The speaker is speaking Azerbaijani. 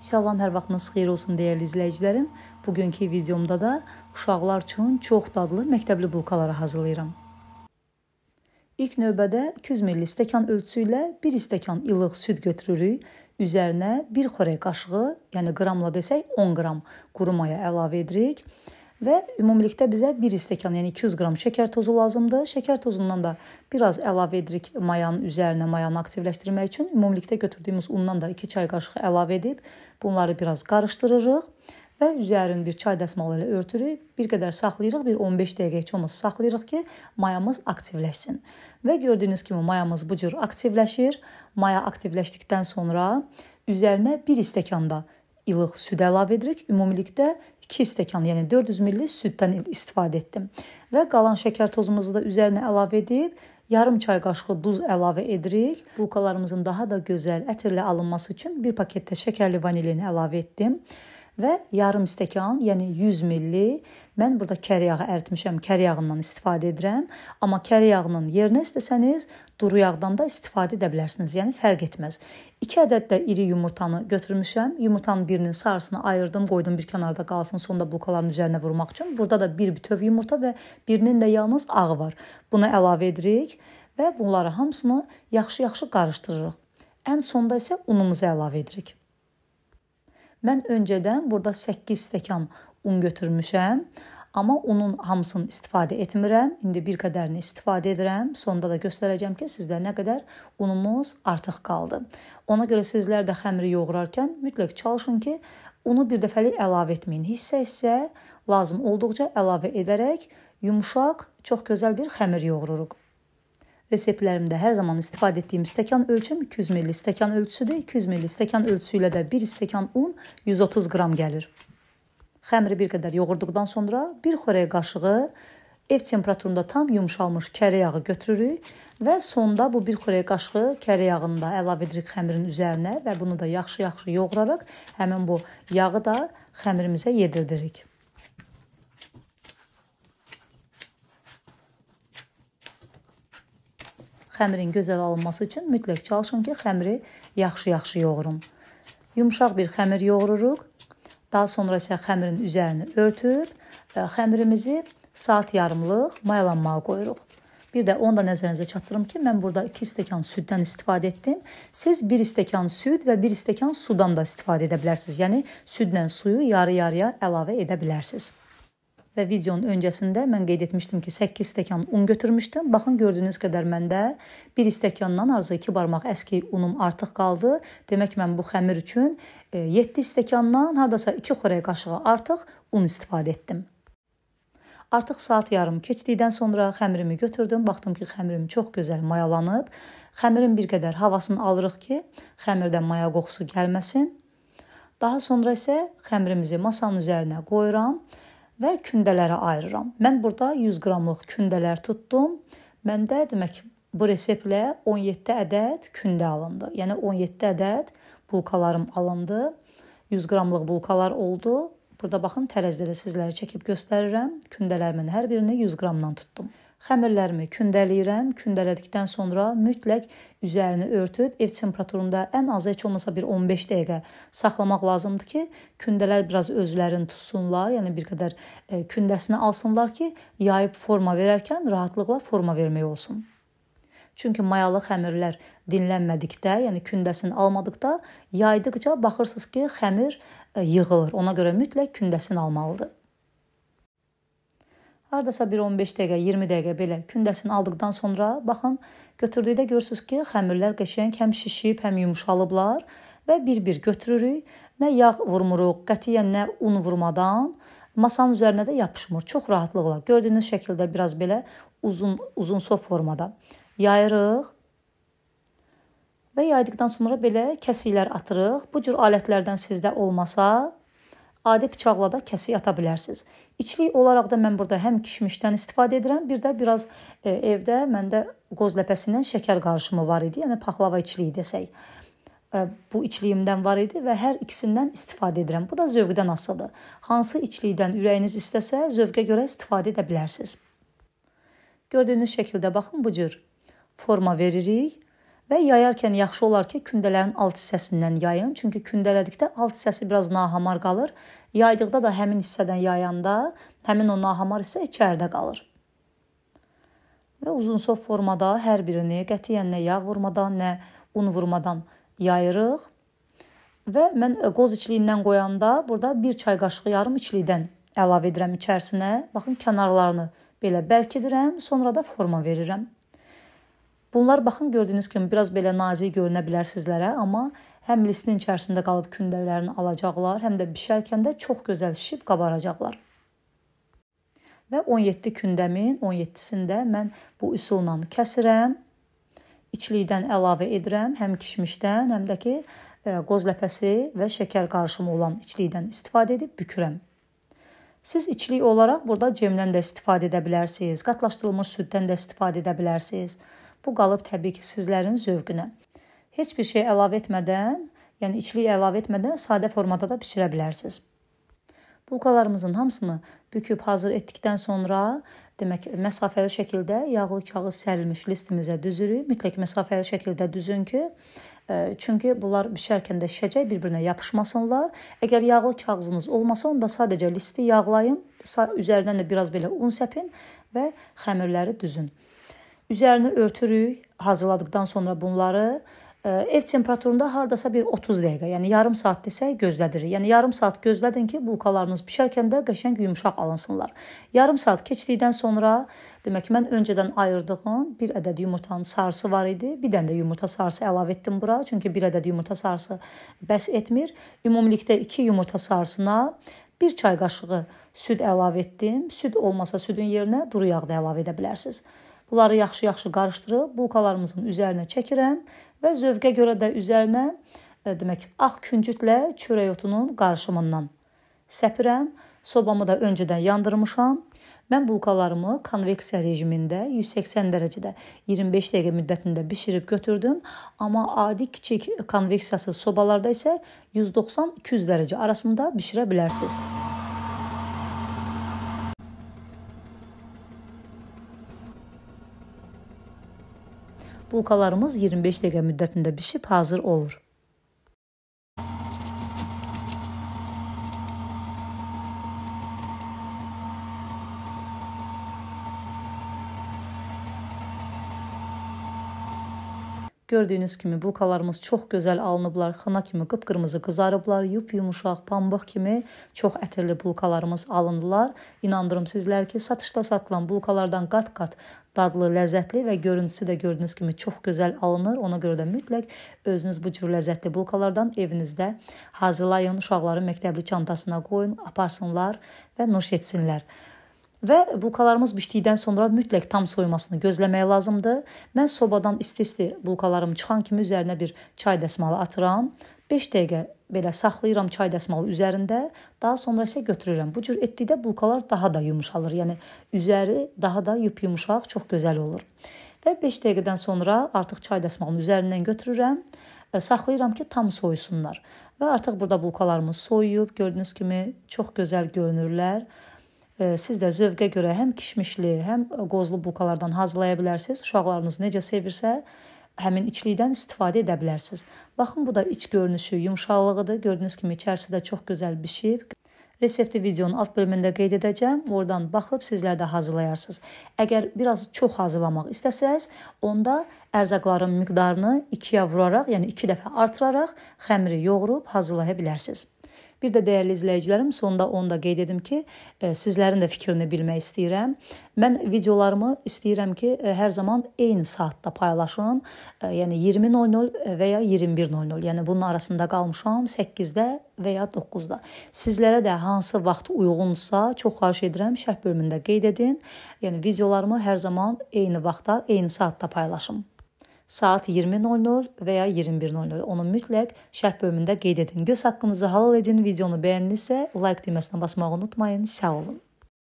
Şalan hər vaxtınız xeyir olsun dəyərli izləyicilərim. Bugünkü videomda da uşaqlar üçün çox dadlı məktəbli bulkaları hazırlayıram. İlk növbədə 200 ml stəkan ölçüsü ilə 1 stəkan ilıq süd götürürük. Üzərinə 1 xörək qaşığı, yəni qramla desək 10 qram quru maya əlavə edirik və ümumilikdə bizə 1 stəkan, yəni 200 qram şəkər tozu lazımdır. Şəkər tozundan da biraz əlavə edirik mayanın üzərinə, mayanı aktivləşdirmək üçün. Ümumilikdə götürdüyümüz undan da 2 çay qaşığı əlavə edib bunları biraz qarışdırırıq və üzərini bir çay dəsmalı ilə örtürük, bir qədər saxlayırıq, bir 15 dəqiqə heç olmasa saxlayırıq ki, mayamız aktivləşsin. Və gördüyünüz kimi mayamız bu cür aktivləşir. Maya aktivləşdikdən sonra üzərinə 1 stəkanda ilıq süd əlavə edirik. Ümumilikdə 2 stəkan, yəni 400 ml süddən istifadə etdim. Və qalan şəkər tozumuzu da üzərinə əlavə edib yarım çay qaşığı duz əlavə edirik. Bulkalarımızın daha da gözəl ətirlə alınması üçün bir paketdə şəkərli vanilin əlavə etdim və yarım stəkan, yəni 100 ml mən burada kəryağı əritmişəm, kəryağından istifadə edirəm, amma kəryağının yerinə istəsəniz duru yağdan da istifadə edə bilərsiniz. Yəni fərq etməz. 2 ədəd də iri yumurtanı götürmüşəm. Yumurtanın birinin sarısını ayırdım, qoydum bir kənarda qalsın, sonda bulkaların üzərinə vurmaq üçün. Burada da bir bütöv yumurta və birinin də yalnız ağı var. Buna əlavə edirik və bunları hamısını yaxşı-yaxşı qarışdırırıq. Ən sonda isə unumuzu əlavə edirik. Mən öncədən burada 8 stəkan un götürmüşəm. Amma unun hamısını istifadə etmirəm. İndi bir qədərini istifadə edirəm. Sonda da göstərəcəm ki, sizdə nə qədər unumuz artıq qaldı. Ona görə sizlər də xəmiri yoğurarkən mütləq çalışın ki, unu bir dəfəlik əlavə etməyin. Hissə hissə lazım olduqca əlavə edərək yumşaq, çox gözəl bir xəmir yoğururuq. Reseptlərimdə hər zaman istifadə etdiyim stəkan ölçüm 200 ml stəkan ölçüsüdür. 200 ml stəkan ölçüsü ilə də 1 stəkan un 130 qram gəlir. Xəmiri bir qədər yoğurduqdan sonra 1 xörək qaşığı ev temperaturunda tam yumşalmış kərə yağı götürürük və sonda bu 1 xörək qaşığı kərə yağını da əlavə edirik xəmirin üzərinə və bunu da yaxşı-yaxşı yoğuraraq həmin bu yağı da xəmirimizə yediririk. Xəmirin gözəl alınması üçün mütləq çalışın ki, xəmiri yaxşı-yaxşı yoğurun. Yumşaq bir xəmir yoğururuq. Daha sonra isə xəmirin üzərini örtüb e, xəmirimizi saat yarımlıq mayalanmağa qoyuruq. Bir də onu da nəzərinizə çatdırım ki, mən burada 2 stəkan süddən istifadə etdim. Siz 1 stəkan süd və 1 stəkan sudan da istifadə edə bilərsiniz. Yəni südlə suyu yarı-yarıya əlavə edə bilərsiniz və videonun öncəsində mən qeyd etmişdim ki, 8 stəkan un götürmüşdüm. Baxın gördüyünüz qədər məndə 1 stəkandan arzı 2 barmaq əski unum artıq qaldı. Demək mən bu xəmir üçün 7 e, stəkandan hardasa 2 xörək qaşığı artıq un istifadə etdim. Artıq saat yarım keçdikdən sonra xəmirimi götürdüm. Baxdım ki, xəmirim çox gözəl mayalanıb. Xəmirin bir qədər havasını alırıq ki, xəmirdən maya qoxusu gəlməsin. Daha sonra isə xəmirimizi masanın üzərinə qoyuram və kündələrə ayırıram. Mən burada 100 qramlıq kündələr tutdum. Məndə demək bu reseptlə 17 ədəd kündə alındı. Yəni 17 ədəd bulkalarım alındı. 100 qramlıq bulkalar oldu. Burada baxın tərəzidə də sizlərə çəkib göstərirəm. Kündələrimin hər birini 100 qramdan tutdum. Xəmirlərimi kündələyirəm. Kündələdikdən sonra mütləq üzərini örtüb ev temperaturunda ən azı heç olmasa bir 15 dəqiqə saxlamaq lazımdır ki, kündələr biraz özlərini tutsunlar, yəni bir qədər e, kündəsinə alsınlar ki, yayıb forma verərkən rahatlıqla forma vermək olsun. Çünki mayalı xəmirlər dinlənmədikdə, yəni kündəsini almadıqda, yaydıqca baxırsınız ki, xəmir e, yığılır. Ona görə mütləq kündəsini almalıdır. Hardasa bir 15 dəqiqə, 20 dəqiqə belə kündəsini aldıqdan sonra baxın, götürdükdə görürsüz ki, xəmirlər qəşəng həm şişib, həm yumşalıblar və bir-bir götürürük. Nə yağ vurmuruq, qətiyyən nə un vurmadan masanın üzərinə də yapışmır. Çox rahatlıqla gördüyünüz şəkildə biraz belə uzun uzun sof formada yayırıq. Və yaydıqdan sonra belə kəsiklər atırıq. Bu cür alətlərdən sizdə olmasa adi bıçaqla da kəsik ata bilərsiniz. İçlik olaraq da mən burada həm kişmişdən istifadə edirəm, bir də biraz e, evdə məndə qoz ləpəsindən şəkər qarışımı var idi, yəni paxlava içliyi desək. E, bu içliyimdən var idi və hər ikisindən istifadə edirəm. Bu da zövqdən asılıdır. Hansı içlikdən ürəyiniz istəsə, zövqə görə istifadə edə bilərsiniz. Gördüyünüz şəkildə baxın bu cür forma veririk Və yayarkən yaxşı olar ki, kündələrin alt hissəsindən yayın, çünki kündələdikdə alt hissəsi biraz nahamar qalır. Yaydıqda da həmin hissədən yayanda həmin o nahamar hissə içəridə qalır. Və uzunsov formada hər birini qətiyyən nə yağ vurmadan, nə un vurmadan yayırıq. Və mən qoz içliyindən qoyanda burada 1 çay qaşığı yarım içlikdən əlavə edirəm içərisinə. Baxın kənarlarını belə bərkidirəm, sonra da forma verirəm. Bunlar baxın gördüyünüz kimi biraz belə nazik görünə bilər sizlərə, amma həm listin içərisində qalıb kündələrini alacaqlar, həm də bişərkən də çox gözəl şişib qabaracaqlar. Və 17 kündəmin 17-sində mən bu üsulla kəsirəm. İçlikdən əlavə edirəm, həm kişmişdən, həm də ki e, qoz ləpəsi və şəkər qarışımı olan içlikdən istifadə edib bükürəm. Siz içlik olaraq burada cemdən də istifadə edə bilərsiniz, qatlaşdırılmış süddən də istifadə edə bilərsiniz. Bu qalıb təbii ki, sizlərin zövqünə. Heç bir şey əlavə etmədən, yəni içlik əlavə etmədən sadə formada da bişirə bilərsiniz. Bulqalarımızın hamısını büküb hazır etdikdən sonra, demək məsafəli şəkildə yağlı kağız sərilmiş listimizə düzürük. Mütləq məsafəli şəkildə düzün ki, e, çünki bunlar bişərkən də şişəcək, bir-birinə yapışmasınlar. Əgər yağlı kağızınız olmasa, onda sadəcə listi yağlayın, üzərindən də biraz belə un səpin və xəmirləri düzün. Üzərini örtürük, hazırladıqdan sonra bunları e, ev temperaturunda hardasa bir 30 dəqiqə, yəni yarım saat desək gözlədirik. Yəni yarım saat gözlədin ki, bulkalarınız bişərkən də qəşəng yumşaq alınsınlar. Yarım saat keçdikdən sonra, demək ki, mən öncədən ayırdığım bir ədəd yumurtanın sarısı var idi. Bir dənə də yumurta sarısı əlavə etdim bura, çünki bir ədəd yumurta sarısı bəs etmir. Ümumilikdə 2 yumurta sarısına 1 çay qaşığı süd əlavə etdim. Süd olmasa südün yerinə duru yağ da əlavə edə bilərsiniz. Bunları yaxşı-yaxşı qarışdırıb bulkalarımızın üzərinə çəkirəm və zövqə görə də üzərinə e, demək ağ küncütlə çörək otunun qarışımından səpirəm. Sobamı da öncədən yandırmışam. Mən bulkalarımı konveksiya rejimində 180 dərəcədə 25 dəqiqə müddətində bişirib götürdüm. Amma adi kiçik konveksiyasız sobalarda isə 190-200 dərəcə arasında bişirə bilərsiniz. Bulqalarımız 25 dəqiqə müddətində bişib hazır olur. Gördüyünüz kimi bulkalarımız çox gözəl alınıblar. Xına kimi qıpqırmızı qızarıblar. Yup-yumuşaq, pambıq kimi çox ətirli bulkalarımız alındılar. İnandırım sizlər ki, satışda satılan bulkalardan qat-qat dadlı, ləzzətli və görüntüsü də gördüyünüz kimi çox gözəl alınır. Ona görə də mütləq özünüz bu cür ləzzətli bulkalardan evinizdə hazırlayın, uşaqların məktəbli çantasına qoyun, aparsınlar və nuş etsinlər və bulkalarımız bişdikdən sonra mütləq tam soyumasını gözləmək lazımdır. Mən sobadan isti-isti bulkalarım çıxan kimi üzərinə bir çay dəsmalı atıram. 5 dəqiqə belə saxlayıram çay dəsmalı üzərində, daha sonra isə götürürəm. Bu cür etdikdə bulkalar daha da yumşalır. Yəni üzəri daha da yumşaq, çox gözəl olur. Və 5 dəqiqədən sonra artıq çay dəsmalının üzərindən götürürəm saxlayıram ki, tam soyusunlar. Və artıq burada bulkalarımız soyuyub, gördüyünüz kimi çox gözəl görünürlər siz də zövqə görə həm kişmişli, həm qozlu bulkalardan hazırlaya bilərsiniz. Uşaqlarınız necə sevirsə, həmin içlikdən istifadə edə bilərsiniz. Baxın bu da iç görünüşü, yumşaqlığıdır. Gördüyünüz kimi içərisi də çox gözəl bişib. Resepti videonun alt bölümündə qeyd edəcəm. Oradan baxıb sizlər də hazırlayarsınız. Əgər biraz çox hazırlamaq istəsəz, onda ərzaqların miqdarını 2-yə vuraraq, yəni 2 dəfə artıraraq xəmiri yoğurub hazırlaya bilərsiniz. Bir də dəyərli izləyicilərim, sonda onu da qeyd edim ki, e, sizlərin də fikrini bilmək istəyirəm. Mən videolarımı istəyirəm ki, e, hər zaman eyni saatda paylaşın. E, yəni 20:00 və ya 21:00. Yəni bunun arasında qalmışam 8-də və ya 9-da. Sizlərə də hansı vaxt uyğunsa, çox xahiş edirəm şərh bölümündə qeyd edin. Yəni videolarımı hər zaman eyni vaxtda, eyni saatda paylaşın saat 20.00 və ya 21.00. Onu mütləq şərh bölümündə qeyd edin. Göz haqqınızı halal edin. Videonu bəyəndisə like düyməsinə basmağı unutmayın. Sağ olun.